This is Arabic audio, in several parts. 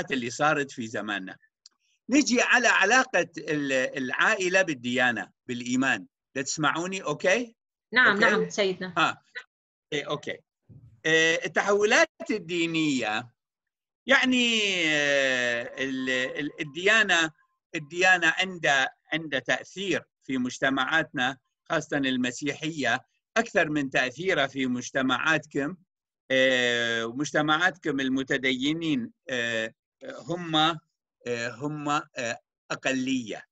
التغييرات اللي صارت في زماننا نجي على علاقة العائلة بالديانة بالإيمان تسمعوني أوكي؟ نعم أوكي؟ نعم سيدنا آه. إيه، أوكي إيه، التحولات الدينية يعني آه، الديانة الديانة عندها عندها تأثير في مجتمعاتنا خاصة المسيحية أكثر من تأثيرها في مجتمعاتكم إيه، مجتمعاتكم المتدينين هم آه، هم آه، اقليه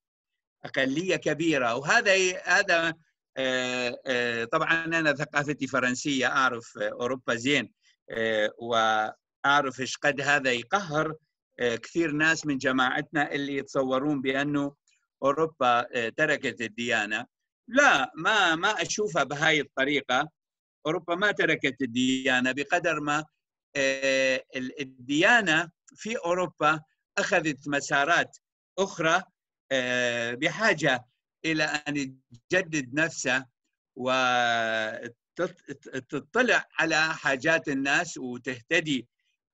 اقليه كبيره وهذا هذا آه، طبعا انا ثقافتي فرنسيه اعرف اوروبا زين واعرف ايش قد هذا يقهر كثير ناس من جماعتنا اللي يتصورون بانه اوروبا تركت الديانه لا ما ما اشوفها بهاي الطريقه اوروبا ما تركت الديانه بقدر ما الديانه في اوروبا اخذت مسارات اخرى آه، بحاجه الى ان تجدد نفسها وتطلع على حاجات الناس وتهتدي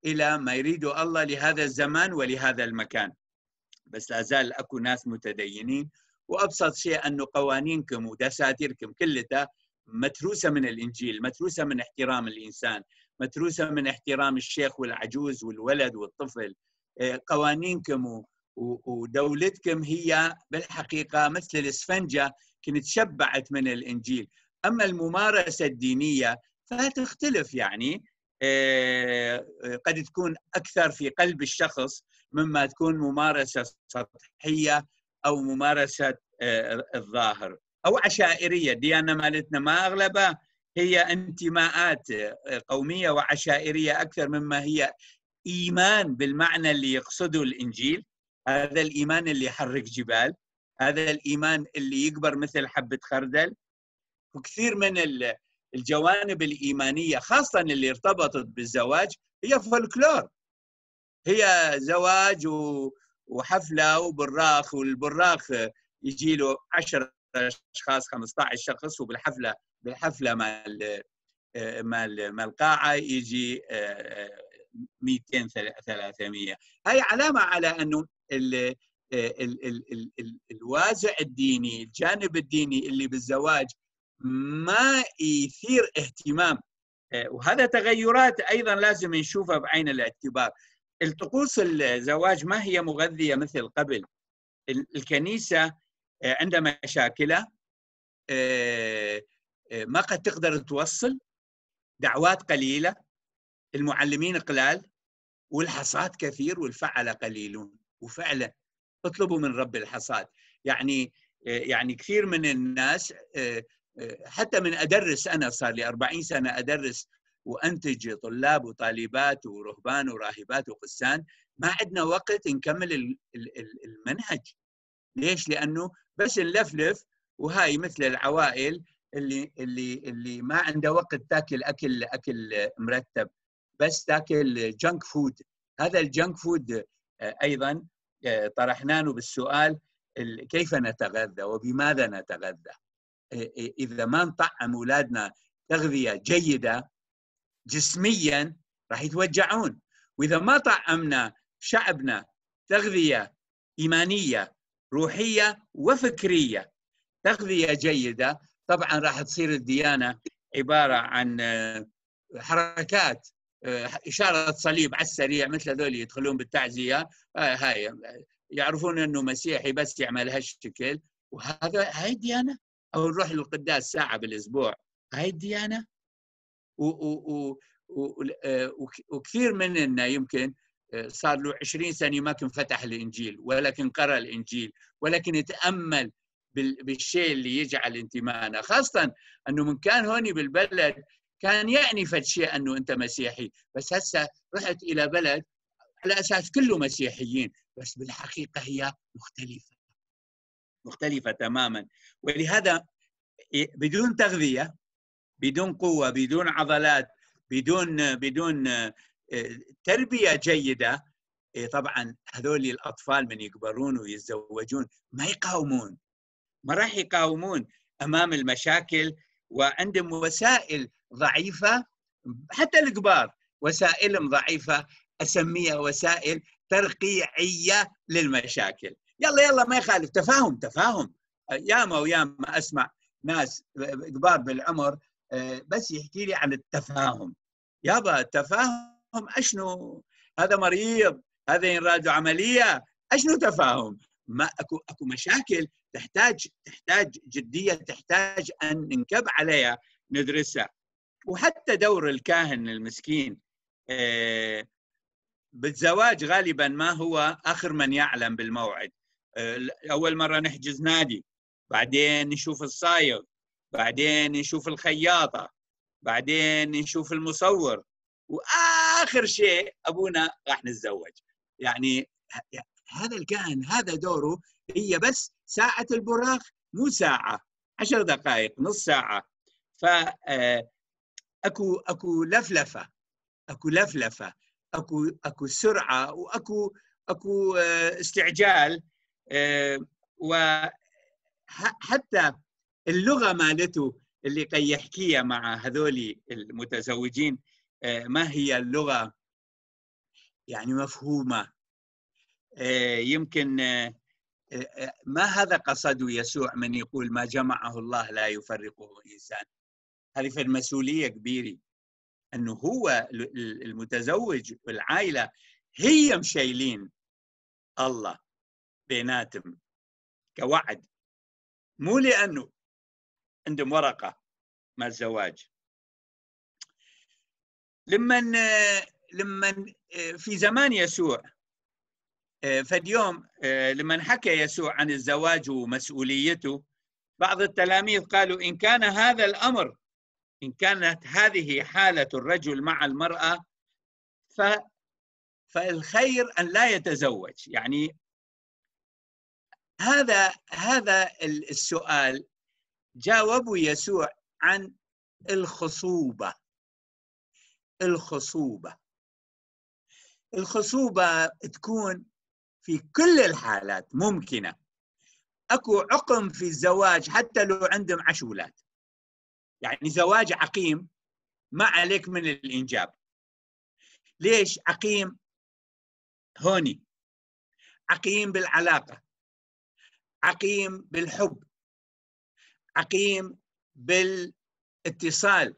الى ما يريده الله لهذا الزمان ولهذا المكان بس لا زال اكو ناس متدينين وابسط شيء انه قوانينكم ودساتيركم كلها متروسه من الانجيل متروسه من احترام الانسان متروسه من احترام الشيخ والعجوز والولد والطفل آه، قوانينكم ودولتكم هي بالحقيقه مثل الاسفنجه كنت شبعت من الانجيل اما الممارسه الدينيه فتختلف يعني آه، آه، قد تكون اكثر في قلب الشخص مما تكون ممارسه سطحيه او ممارسه الظاهر او عشائريه الديانه مالتنا ما اغلبها هي انتماءات قوميه وعشائريه اكثر مما هي ايمان بالمعنى اللي يقصده الانجيل هذا الايمان اللي يحرك جبال هذا الايمان اللي يكبر مثل حبه خردل وكثير من الجوانب الايمانيه خاصه اللي ارتبطت بالزواج هي فولكلور هي زواج وحفله وبراخ والبراخ يجي له 10 اشخاص 15 شخص وبالحفله بالحفله مال مال مال القاعه يجي 200 آه، 300 آه، هاي علامه على انه آه، ال ال ال ال الوازع الديني الجانب الديني اللي بالزواج ما يثير اهتمام وهذا تغيرات ايضا لازم نشوفها بعين الاعتبار الطقوس الزواج ما هي مغذيه مثل قبل الكنيسه عندها مشاكلها إيه، ما قد تقدر توصل دعوات قليلة المعلمين قلال والحصاد كثير والفعل قليلون وفعلا اطلبوا من رب الحصاد يعني إيه، يعني كثير من الناس إيه، حتى من ادرس انا صار لي 40 سنه ادرس وانتج طلاب وطالبات ورهبان وراهبات وقسان ما عندنا وقت نكمل المنهج ليش؟ لانه بس نلفلف وهاي مثل العوائل اللي اللي اللي ما عنده وقت تاكل اكل اكل مرتب بس تاكل جنك فود هذا الجنك فود آه، ايضا آه، طرحناه بالسؤال كيف نتغذى وبماذا نتغذى آه، اذا ما نطعم اولادنا تغذيه جيده جسميا راح يتوجعون واذا ما طعمنا شعبنا تغذيه ايمانيه روحيه وفكريه تغذيه جيده طبعا راح تصير الديانه عباره عن آه، حركات آه، اشاره صليب على السريع مثل هذول يدخلون بالتعزيه آه، هاي يعرفون انه مسيحي بس يعمل هالشكل وهذا هاي الديانه او نروح للقداس ساعه بالاسبوع هاي الديانه و و و وكثير مننا يمكن صار له 20 سنه ما كان فتح الانجيل ولكن قرا الانجيل ولكن يتامل بالشيء اللي يجعل انتمائنا خاصة أنه من كان هوني بالبلد كان يعني فد شيء أنه أنت مسيحي بس هسه رحت إلى بلد على أساس كله مسيحيين بس بالحقيقة هي مختلفة مختلفة تماما ولهذا بدون تغذية بدون قوة بدون عضلات بدون بدون آه، تربية جيدة إيه، طبعا هذول الأطفال من يكبرون ويتزوجون ما يقاومون ما راح يقاومون امام المشاكل وعندهم وسائل ضعيفه حتى الكبار وسائلهم ضعيفه اسميها وسائل ترقيعيه للمشاكل يلا يلا ما يخالف تفاهم تفاهم ياما وياما اسمع ناس كبار بالعمر آه، بس يحكي لي عن التفاهم يابا التفاهم اشنو هذا مريض هذا ينراد عمليه اشنو تفاهم ما اكو اكو مشاكل تحتاج تحتاج جديه تحتاج ان ننكب عليها ندرسها وحتى دور الكاهن المسكين آه، بالزواج غالبا ما هو اخر من يعلم بالموعد آه، اول مره نحجز نادي بعدين نشوف الصايغ بعدين نشوف الخياطه بعدين نشوف المصور واخر شيء ابونا راح نتزوج يعني هذا الكاهن هذا دوره هي بس ساعة البراق مو ساعة عشر دقائق نص ساعة ف آه، اكو اكو لفلفة اكو لفلفة اكو اكو سرعة واكو اكو آه، استعجال آه، و حتى اللغة مالته اللي قد يحكيها مع هذول المتزوجين ما هي اللغة يعني مفهومة يمكن إيه، إيه، ما هذا قصده يسوع من يقول ما جمعه الله لا يفرقه انسان هذه مسؤوليه كبيره انه هو المتزوج والعائله هي مشايلين الله بيناتهم كوعد مو لانه عندهم ورقه مع الزواج لمن لمن إيه، في زمان يسوع آه، فاليوم آه، لما حكى يسوع عن الزواج ومسؤوليته بعض التلاميذ قالوا إن كان هذا الأمر إن كانت هذه حالة الرجل مع المرأة ف فالخير أن لا يتزوج يعني هذا هذا السؤال جاوبه يسوع عن الخصوبة الخصوبة الخصوبة تكون في كل الحالات ممكنة أكو عقم في الزواج حتى لو عندهم عشر ولاد يعني زواج عقيم ما عليك من الإنجاب ليش عقيم هوني عقيم بالعلاقة عقيم بالحب عقيم بالاتصال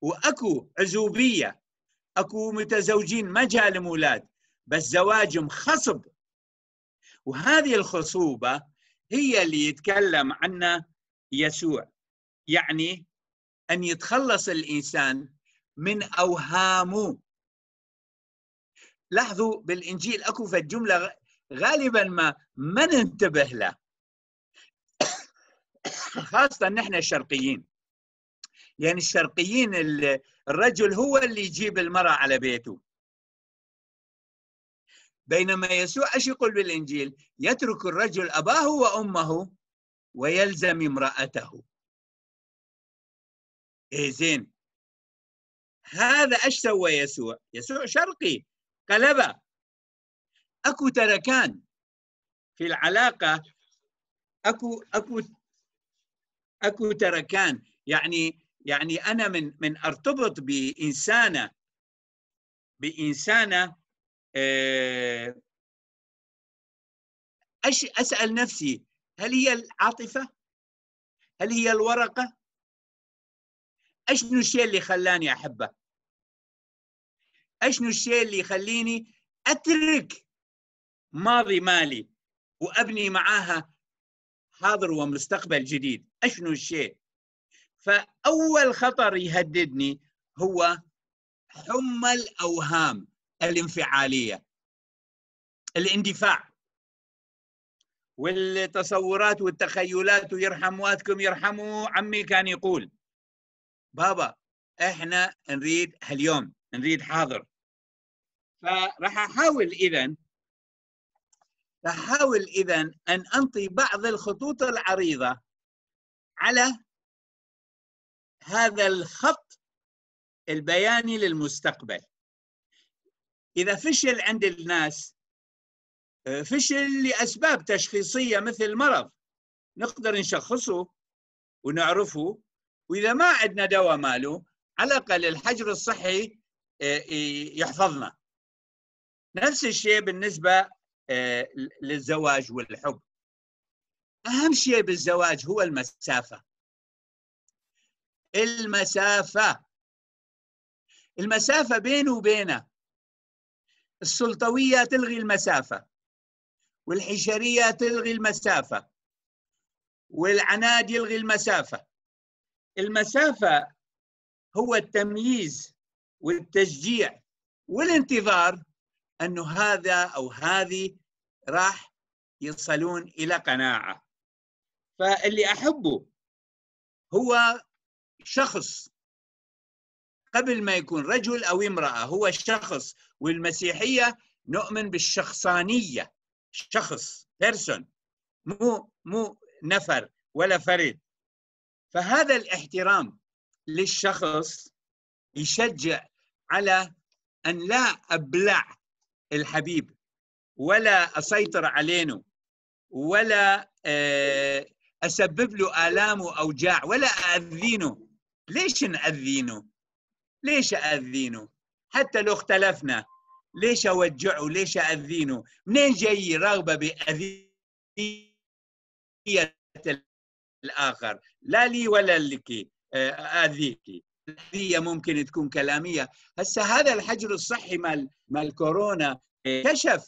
واكو عزوبيه اكو متزوجين ما جالهم اولاد بس زواجهم خصب وهذه الخصوبة هي اللي يتكلم عنها يسوع يعني أن يتخلص الإنسان من أوهامه لاحظوا بالإنجيل أكو في الجملة غالبا ما ما ننتبه له خاصة نحن الشرقيين يعني الشرقيين الرجل هو اللي يجيب المرأة على بيته بينما يسوع ايش يقول بالانجيل؟ يترك الرجل اباه وامه ويلزم امراته. إيه زين هذا ايش سوى يسوع؟ يسوع شرقي قلبه اكو تركان في العلاقه اكو اكو اكو تركان يعني يعني انا من من ارتبط بانسانه بانسانه آه، أسأل نفسي هل هي العاطفة؟ هل هي الورقة؟ أشنو الشيء اللي خلاني أحبه؟ أشنو الشيء اللي يخليني أترك ماضي مالي وأبني معاها حاضر ومستقبل جديد أشنو الشيء؟ فأول خطر يهددني هو حمى الأوهام الانفعاليه الاندفاع والتصورات والتخيلات ويرحم واتكم يرحموا عمي كان يقول بابا احنا نريد هاليوم نريد حاضر فراح احاول اذا احاول اذا ان انطي بعض الخطوط العريضه على هذا الخط البياني للمستقبل إذا فشل عند الناس آه، فشل لأسباب تشخيصية مثل مرض نقدر نشخصه ونعرفه وإذا ما عندنا دواء ماله على الأقل الحجر الصحي آه، يحفظنا نفس الشيء بالنسبة آه، للزواج والحب أهم شيء بالزواج هو المسافة المسافة المسافة بينه وبينه السلطوية تلغي المسافة والحشرية تلغي المسافة والعناد يلغي المسافة المسافة هو التمييز والتشجيع والانتظار أنه هذا أو هذه راح يصلون إلى قناعة فاللي أحبه هو شخص قبل ما يكون رجل أو امرأة هو شخص والمسيحية نؤمن بالشخصانية شخص بيرسون مو مو نفر ولا فرد فهذا الاحترام للشخص يشجع على أن لا أبلع الحبيب ولا أسيطر عليه ولا آه، أسبب له آلام وأوجاع ولا اذينه ليش نأذينه؟ ليش أذينه حتى لو اختلفنا ليش أوجعه ليش أذينه منين جاي رغبة بأذية الآخر لا لي ولا لك آه، أذيك الأذية ممكن تكون كلامية هسه هذا الحجر الصحي مال مال كورونا كشف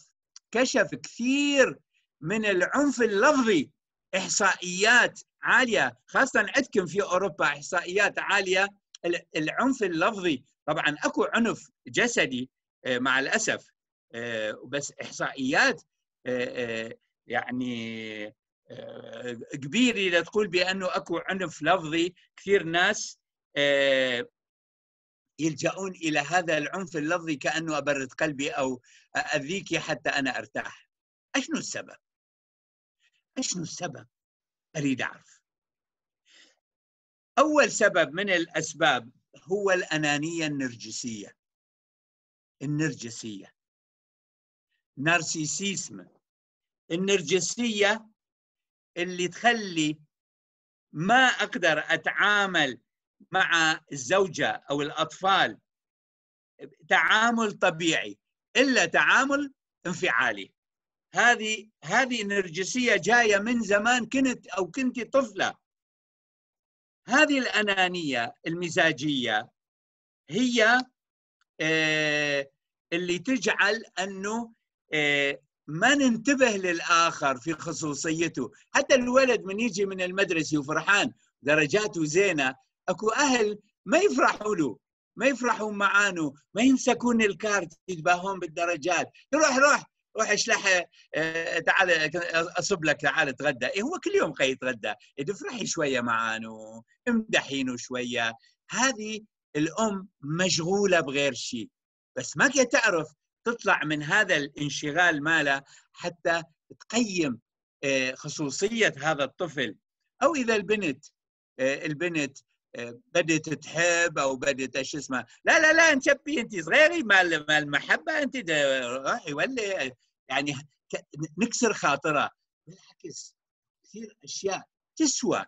كشف كثير من العنف اللفظي إحصائيات عالية خاصة عندكم في أوروبا إحصائيات عالية العنف اللفظي طبعا اكو عنف جسدي آه، مع الاسف آه، بس احصائيات آه، يعني كبيره لتقول بانه اكو عنف لفظي كثير ناس يلجؤون الى هذا العنف اللفظي كانه ابرد قلبي او اذيك حتى انا ارتاح. اشنو السبب؟ اشنو السبب؟ اريد اعرف. أول سبب من الأسباب هو الأنانية النرجسية النرجسية نارسيسيزم النرجسية اللي تخلي ما أقدر أتعامل مع الزوجة أو الأطفال تعامل طبيعي إلا تعامل انفعالي هذه هذه النرجسية جاية من زمان كنت أو كنت طفلة هذه الانانيه المزاجيه هي آه، اللي تجعل انه آه، ما ننتبه للاخر في خصوصيته، حتى الولد من يجي من المدرسه وفرحان درجاته زينه، اكو اهل ما يفرحوا له، ما يفرحوا معانه، ما يمسكون الكارت يتباهون بالدرجات، روح روح روح اشلح آه، تعال اصب لك تعال اتغدى إيه هو كل يوم قاعد يتغدى افرحي شويه معانا امدحينه شويه هذه الام مشغوله بغير شيء بس ما كانت تعرف تطلع من هذا الانشغال ماله حتى تقيم آه، خصوصيه هذا الطفل او اذا البنت آه، البنت بدت تحب او بدت شو اسمه لا لا لا شبي انت صغيري مال مال المحبه انت روحي ولي يعني نكسر خاطرها بالعكس كثير اشياء تسوى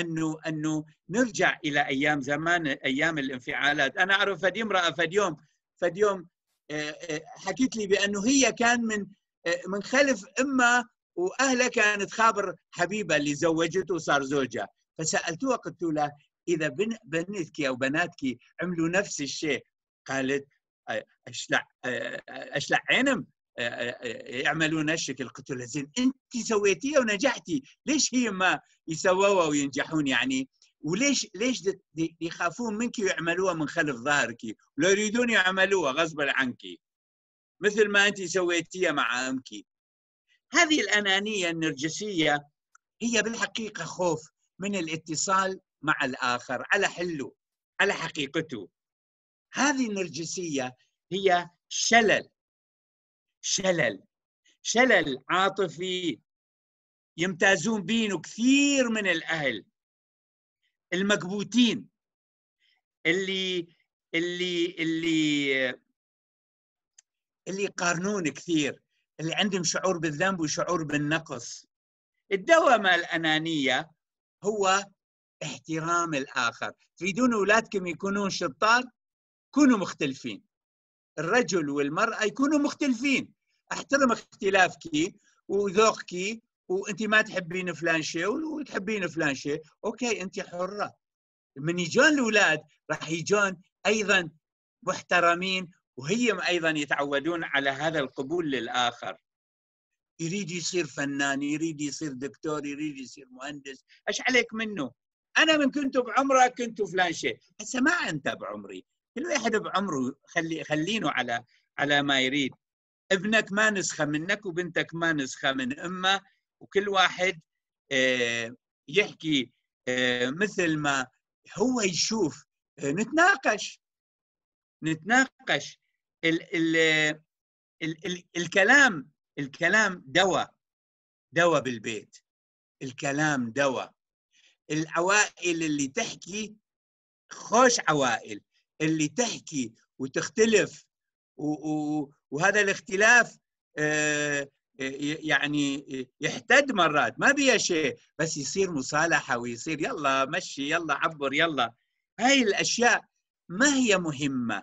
انه انه نرجع الى ايام زمان ايام الانفعالات انا اعرف فدي امراه فديوم فديوم آه، آه، حكيت لي بانه هي كان من آه، من خلف امها واهلها كانت خابر حبيبها اللي زوجته وصار زوجها فسالتوها قلت لها اذا بنتك او بناتك عملوا نفس الشيء قالت اشلع اشلع عينم يعملوا آه، آه، آه، نشك القتل زين انت سويتيها ونجحتي ليش هي ما يسووها وينجحون يعني وليش ليش يخافون منك ويعملوها من خلف ظهرك ولو يريدون يعملوها غصبا عنك مثل ما انت سويتيها مع امك هذه الانانيه النرجسيه هي بالحقيقه خوف من الاتصال مع الاخر على حله على حقيقته هذه النرجسيه هي شلل شلل شلل عاطفي يمتازون بينه كثير من الأهل المكبوتين اللي اللي اللي اللي يقارنون كثير اللي عندهم شعور بالذنب وشعور بالنقص الدواء مال الأنانية هو احترام الآخر تريدون أولادكم يكونون شطار كونوا مختلفين الرجل والمرأة يكونوا مختلفين احترم اختلافك وذوقك وانت ما تحبين فلان شيء وتحبين فلان شيء اوكي انت حره من يجون الاولاد راح يجون ايضا محترمين وهي ايضا يتعودون على هذا القبول للاخر يريد يصير فنان يريد يصير دكتور يريد يصير مهندس ايش عليك منه انا من كنت بعمره كنت فلان شيء هسه ما انت بعمري كل واحد بعمره خلي خلينه على على ما يريد ابنك ما نسخه منك وبنتك ما نسخه من امه وكل واحد آه، يحكي آه، مثل ما هو يشوف آه، نتناقش نتناقش ال ال ال ال الكلام الكلام دواء دواء بالبيت الكلام دواء العوائل اللي تحكي خوش عوائل اللي تحكي وتختلف و- و- وهذا الاختلاف آه، آه، يعني يحتد مرات ما بيها شيء بس يصير مصالحه ويصير يلا مشي يلا عبر يلا هاي الاشياء ما هي مهمه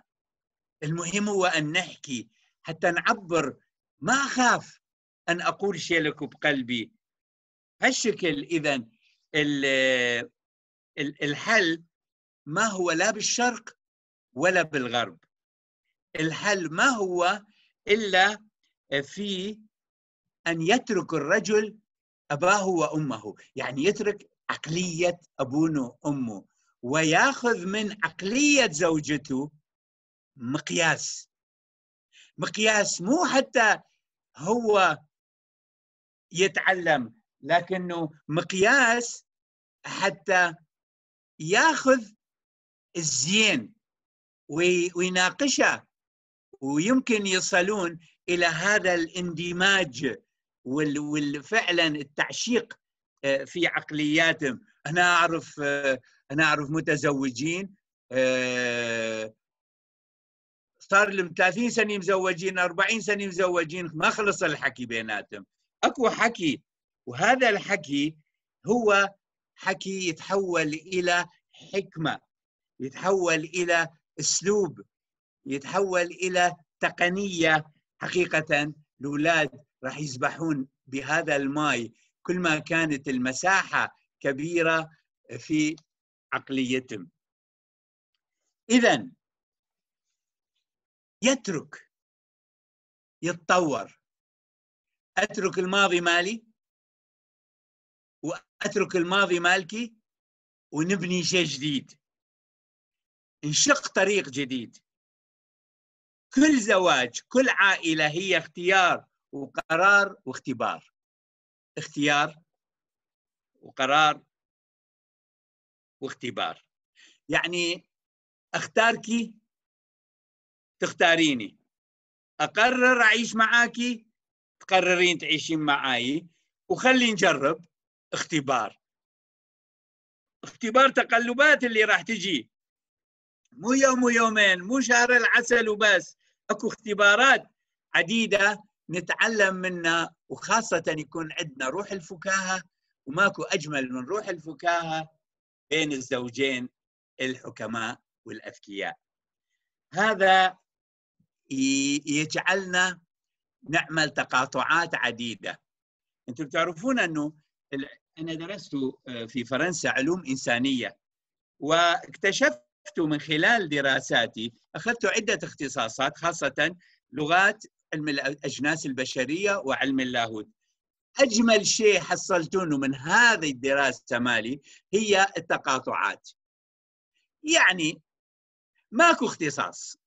المهم هو ان نحكي حتى نعبر ما اخاف ان اقول شيء لك بقلبي هالشكل اذا آه، الحل ما هو لا بالشرق ولا بالغرب الحل ما هو إلا في أن يترك الرجل أباه وأمه يعني يترك عقلية أبوه وأمه وياخذ من عقلية زوجته مقياس مقياس مو حتى هو يتعلم لكنه مقياس حتى ياخذ الزين ويناقشه ويمكن يصلون الى هذا الاندماج والفعلا التعشيق آه، في عقلياتهم انا اعرف آه، انا اعرف متزوجين آه، صار لهم 30 سنه مزوجين 40 سنه مزوجين ما خلص الحكي بيناتهم اكو حكي وهذا الحكي هو حكي يتحول الى حكمه يتحول الى اسلوب يتحول الى تقنيه حقيقه الاولاد راح يسبحون بهذا الماء كل ما كانت المساحه كبيره في عقليتهم اذا يترك يتطور اترك الماضي مالي واترك الماضي مالكي ونبني شيء جديد نشق طريق جديد كل زواج كل عائلة هي اختيار وقرار واختبار اختيار وقرار واختبار يعني اختارك تختاريني اقرر اعيش معك تقررين تعيشين معاي وخلي نجرب اختبار اختبار تقلبات اللي راح تجي مو يوم ويومين مو شهر العسل وبس اكو اختبارات عديده نتعلم منها وخاصه يكون عندنا روح الفكاهه وماكو اجمل من روح الفكاهه بين الزوجين الحكماء والاذكياء. هذا يجعلنا نعمل تقاطعات عديده. انتم تعرفون انه انا درست آه، في فرنسا علوم انسانيه واكتشفت اكتشفت من خلال دراساتي اخذت عده اختصاصات خاصه لغات علم الاجناس البشريه وعلم اللاهوت اجمل شيء حصلتونه من هذه الدراسه مالي هي التقاطعات يعني ماكو اختصاص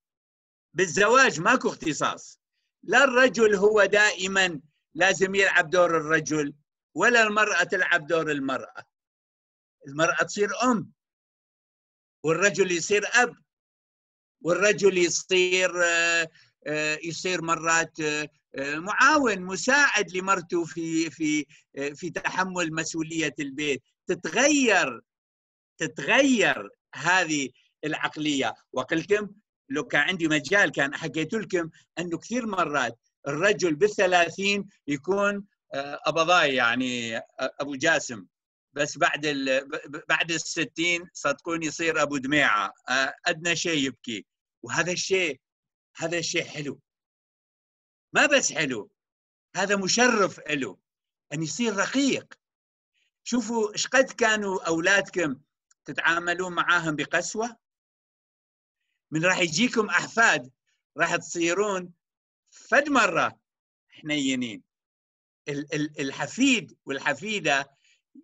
بالزواج ماكو اختصاص لا الرجل هو دائما لازم يلعب دور الرجل ولا المراه تلعب دور المراه المراه تصير ام والرجل يصير اب والرجل يصير آه، آه، يصير مرات آه، معاون مساعد لمرته في في في تحمل مسؤوليه البيت تتغير تتغير هذه العقليه وقلتم لو كان عندي مجال كان حكيت لكم انه كثير مرات الرجل بالثلاثين يكون ضاي يعني ابو جاسم بس بعد ال... بعد الستين صدقوني يصير ابو دميعه آه، ادنى شيء يبكي وهذا الشيء هذا الشيء حلو ما بس حلو هذا مشرف له ان يصير رقيق شوفوا ايش قد كانوا اولادكم تتعاملون معاهم بقسوه من راح يجيكم احفاد راح تصيرون فد مره حنينين الحفيد والحفيده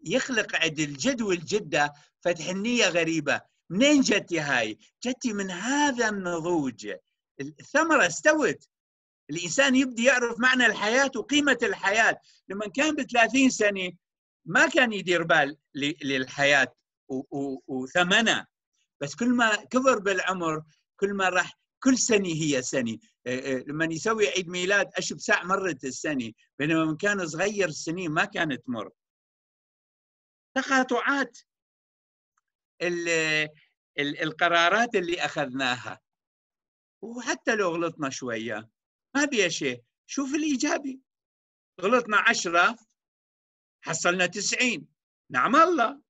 يخلق الجد والجدة فتح فتحنية غريبة منين جتي هاي؟ جتي من هذا النضوج الثمرة استوت الإنسان يبدي يعرف معنى الحياة وقيمة الحياة لما كان بثلاثين سنة ما كان يدير بال للحياة وثمنها بس كل ما كبر بالعمر كل ما راح كل سنة هي سنة لما يسوي عيد ميلاد أشب ساعة مرت السنة بينما من كان صغير السنين ما كانت تمر تقاطعات القرارات اللي اخذناها وحتى لو غلطنا شويه ما بيها شيء شوف الايجابي غلطنا عشرة حصلنا تسعين نعم الله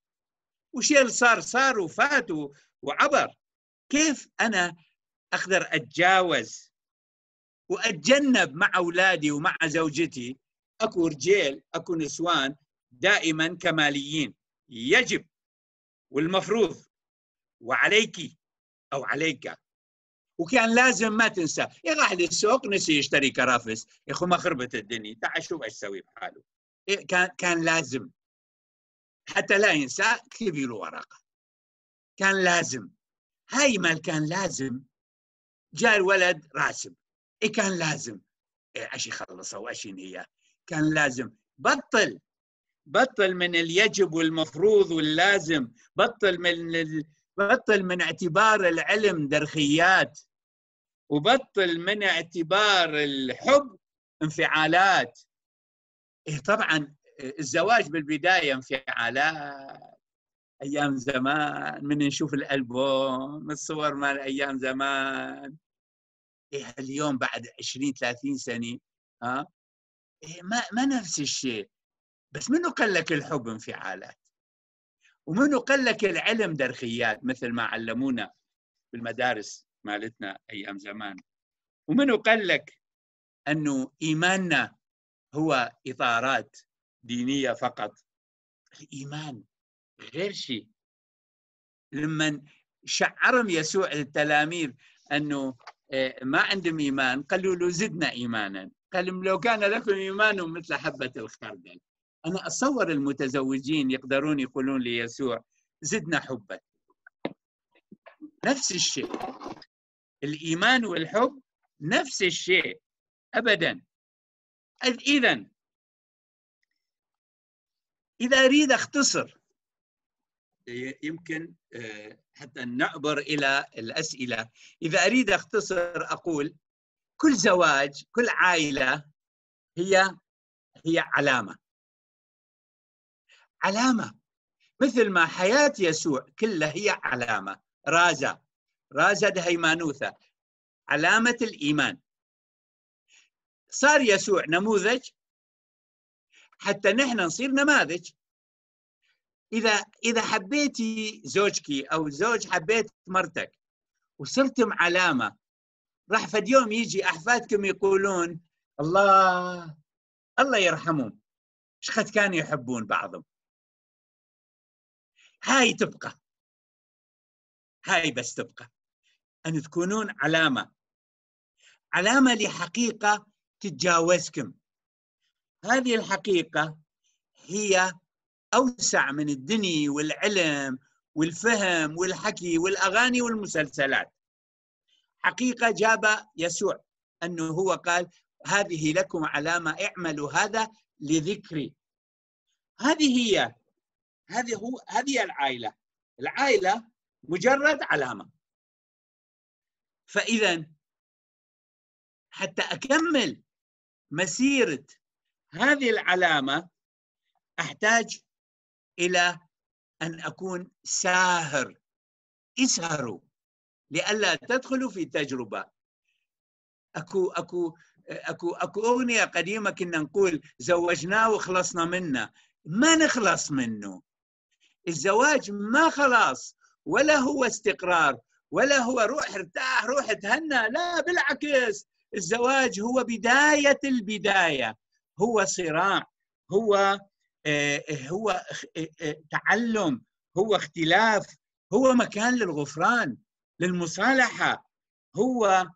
وشيء صار صار وفات وعبر كيف انا اقدر اتجاوز واتجنب مع اولادي ومع زوجتي اكو رجال اكو نسوان دائما كماليين يجب والمفروض وعليك او عليك وكان لازم ما تنسى يا راح للسوق نسي يشتري كرافس يا اخو ما خربت الدنيا تعال شوف ايش سوي بحاله إيه، كان كان لازم حتى لا ينسى اكتبي له ورقه كان لازم هاي مال كان لازم جاء الولد راسب إيه كان لازم ايش خلصه وايش هي كان لازم بطل بطل من اليجب والمفروض واللازم بطل من ال... بطل من اعتبار العلم درخيات وبطل من اعتبار الحب انفعالات إيه طبعا الزواج بالبداية انفعالات أيام زمان من نشوف الألبوم الصور مال أيام زمان إيه اليوم بعد 20 30 سنة ها إيه ما ما نفس الشيء بس منو قال لك الحب انفعالات ومنو قال لك العلم درخيات مثل ما علمونا بالمدارس مالتنا ايام زمان ومنو قال لك انه ايماننا هو اطارات دينيه فقط الايمان غير شيء لما شعرهم يسوع التلاميذ انه آه، ما عندهم ايمان قالوا له زدنا ايمانا قال لو كان لكم ايمان مثل حبه الخردل انا اتصور المتزوجين يقدرون يقولون ليسوع زدنا حبا نفس الشيء الايمان والحب نفس الشيء ابدا اذا اذا اريد اختصر يمكن آه، حتى نعبر الى الاسئله اذا اريد اختصر اقول كل زواج كل عائله هي هي علامه علامة مثل ما حياة يسوع كلها هي علامة رازة رازة ده هيمانوثة علامة الإيمان صار يسوع نموذج حتى نحن نصير نماذج إذا إذا حبيتي زوجك أو زوج حبيت مرتك وصرتم علامة راح فد يوم يجي أحفادكم يقولون الله الله يرحمهم شقد كانوا يحبون بعضهم هاي تبقى هاي بس تبقى أن تكونون علامة علامة لحقيقة تتجاوزكم هذه الحقيقة هي أوسع من الدنيا والعلم والفهم والحكي والأغاني والمسلسلات حقيقة جاب يسوع أنه هو قال هذه لكم علامة اعملوا هذا لذكري هذه هي هذه هو هذه العائله العائله مجرد علامه فاذا حتى اكمل مسيره هذه العلامه احتاج الى ان اكون ساهر اسهروا لئلا تدخلوا في تجربه اكو اكو اكو اكو اغنيه قديمه كنا نقول زوجناه وخلصنا منه ما نخلص منه الزواج ما خلاص ولا هو استقرار ولا هو روح ارتاح روح اتهنى لا بالعكس الزواج هو بداية البداية هو صراع هو آه، هو آه، آه، تعلم هو اختلاف هو مكان للغفران للمصالحة هو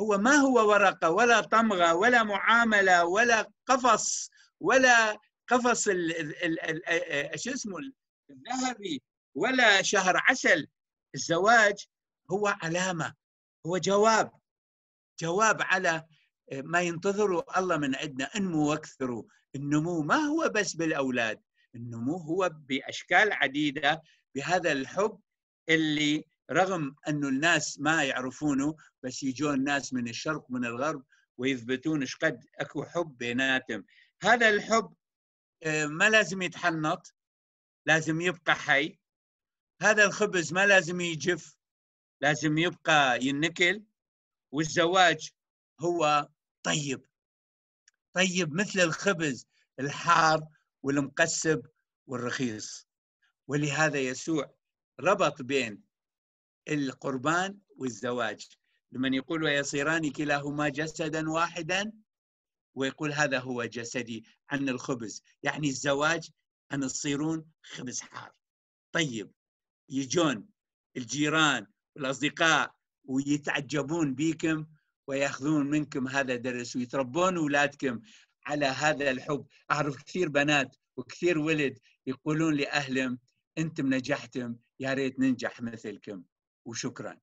هو ما هو ورقة ولا طمغة ولا معاملة ولا قفص ولا قفص شو اسمه ذهبي ولا شهر عسل الزواج هو علامه هو جواب جواب على آه، ما ينتظره الله من عندنا انمو واكثروا النمو ما هو بس بالاولاد النمو هو باشكال عديده بهذا الحب اللي رغم انه الناس ما يعرفونه بس يجون الناس من الشرق من الغرب ويثبتون ايش قد اكو حب بيناتهم هذا الحب آه، ما لازم يتحنط لازم يبقى حي هذا الخبز ما لازم يجف لازم يبقى ينكل والزواج هو طيب طيب مثل الخبز الحار والمقسب والرخيص ولهذا يسوع ربط بين القربان والزواج لمن يقول ويصيران كلاهما جسدا واحدا ويقول هذا هو جسدي عن الخبز يعني الزواج أن تصيرون خبز حار طيب يجون الجيران والأصدقاء ويتعجبون بكم ويأخذون منكم هذا الدرس ويتربون أولادكم على هذا الحب أعرف كثير بنات وكثير ولد يقولون لأهلهم أنتم نجحتم يا ريت ننجح مثلكم وشكراً